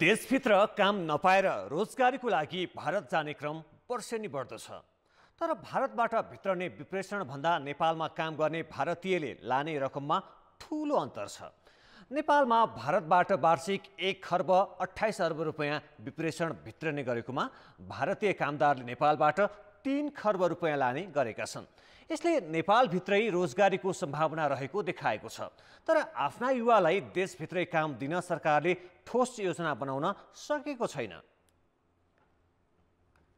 देशभित्र काम नपाएर रोजगारीको लागि भारत जाने क्रम वर्षेनी बढ्दछ तर भारतबाट भित्रने विप्रेषणभन्दा नेपालमा काम गर्ने भारतीयले लाने रकममा ठुलो अन्तर छ नेपालमा भारतबाट वार्षिक एक खर्ब अठाइस अर्ब रुपियाँ विप्रेषण भित्रने गरेकोमा भारतीय कामदारले नेपालबाट तिन खर्ब रुपियाँ लाने गरेका छन् यसले नेपालभित्रै रोजगारीको सम्भावना रहेको देखाएको छ तर आफ्ना युवालाई देशभित्रै काम दिन सरकारले ठोस योजना बनाउन सकेको छैन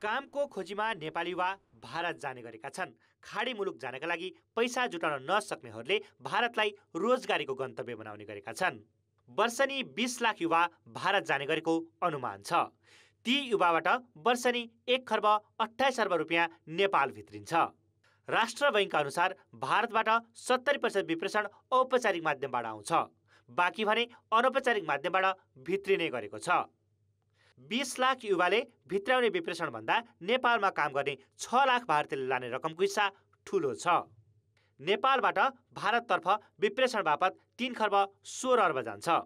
कामको खोजीमा नेपाली युवा भारत जाने गरेका छन् खाडी मुलुक जानका लागि पैसा जुटाउन नसक्नेहरूले भारतलाई रोजगारीको गन्तव्य बनाउने गरेका छन् वर्षनी बिस लाख युवा भारत जाने गरेको अनुमान छ ती युवाबाट वर्षनी एक खर्ब अठाइस अर्ब रुपियाँ नेपाल भित्रिन्छ राष्ट्र बैङ्कका अनुसार भारतबाट सत्तरी प्रतिशत विप्रेषण औपचारिक माध्यमबाट आउँछ बाँकी भने अनौपचारिक माध्यमबाट भित्रिने गरेको छ बिस लाख युवाले भित्राउने विप्रेषणभन्दा नेपालमा काम गर्ने छ लाख भारतीयले लाने रकमको हिस्सा ठुलो छ नेपालबाट भारततर्फ विप्रेषण बापत तिन खर्ब सोह्र अर्ब जान्छ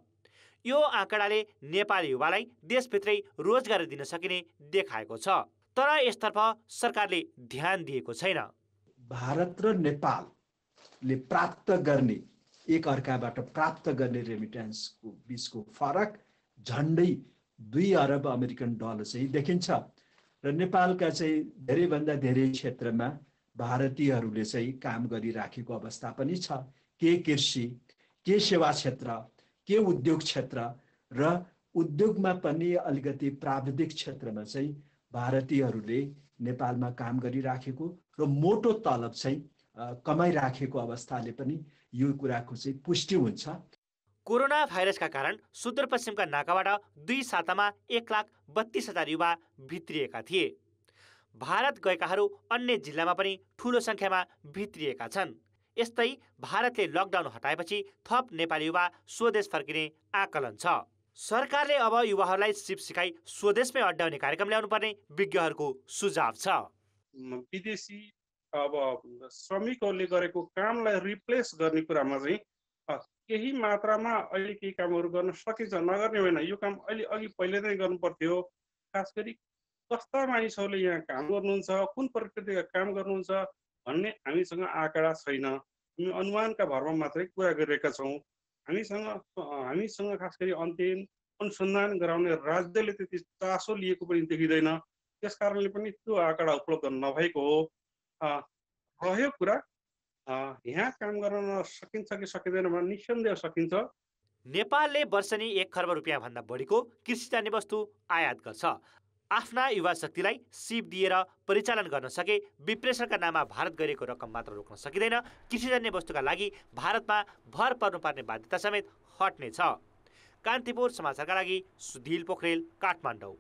यो आँकडाले नेपाली युवालाई देशभित्रै रोजगारी दिन सकिने देखाएको छ तर यसतर्फ सरकारले ध्यान दिएको छैन भारत र नेपालले प्राप्त गर्ने एक अर्काबाट प्राप्त गर्ने रेमिट्यान्सको बिचको फरक झन्डै दुई अरब अमेरिकन डलर चाहिँ देखिन्छ र नेपालका चाहिँ धेरैभन्दा धेरै क्षेत्रमा भारतीयहरूले चाहिँ काम गरिराखेको अवस्था पनि छ के कृषि के सेवा क्षेत्र के उद्योग क्षेत्र र उद्योगमा पनि अलिकति प्राविधिक क्षेत्रमा चाहिँ भारतीयहरूले नेपालमा काम गरिराखेको र मोटो तलब चाहिँ कमाइराखेको अवस्थाले पनि यो कुराको चाहिँ पुष्टि हुन्छ कोरोना भाइरसका कारण सुदूरपश्चिमका नाकाबाट दुई सातामा एक लाख बत्तिस हजार युवा भित्रिएका थिए भारत गएकाहरू अन्य जिल्लामा पनि ठुलो सङ्ख्यामा भित्रिएका छन् यस्तै भारतले लकडाउन हटाएपछि थप नेपाली युवा स्वदेश फर्किने आकलन छ सरकारले अब युवाहरूलाई सिप सिकाइ स्वदेशमै अड्याउने कार्यक्रम ल्याउनु पर्ने विज्ञहरूको सुझाव छ विदेशी अब श्रमिकहरूले गरेको कामलाई रिप्लेस गर्ने कुरामा चाहिँ केही मात्रामा अहिले केही कामहरू गर्न सकिन्छ नगर्ने होइन यो काम अहिले अघि पहिले नै गर्नु पर्थ्यो खास गरी कस्ता मानिसहरूले यहाँ काम गर्नुहुन्छ कुन प्रकृतिका काम गर्नुहुन्छ भन्ने हामीसँग आँकडा छैन हामी अनुमानका भरमा मात्रै कुरा गरिरहेका छौँ हामीसँग हामीसँग खास गरी अन्त्यन अनुसन्धान गराउने राज्यले त्यति चासो लिएको पनि देखिँदैन त्यस कारणले पनि त्यो आँकडा उपलब्ध नभएको हो रह्यो कुरा यहाँ काम गर्न सकिन्छ कि सकिँदैन भने निसन्देह सकिन्छ नेपालले वर्षनी एक खर्ब रुपियाँभन्दा बढीको कृषि जाने वस्तु आयात गर्छ आफ्ना युवा शक्तिलाई सिप दिएर परिचालन गर्न सके विप्रेषणका नाममा भारत गरेको रकम मात्र रोक्न सकिँदैन कृषिजन्य वस्तुका लागि भारतमा भर पर्नुपर्ने बाध्यता समेत हट्नेछ कान्तिपुर समाचारका लागि सुधिल पोखरेल काठमाडौँ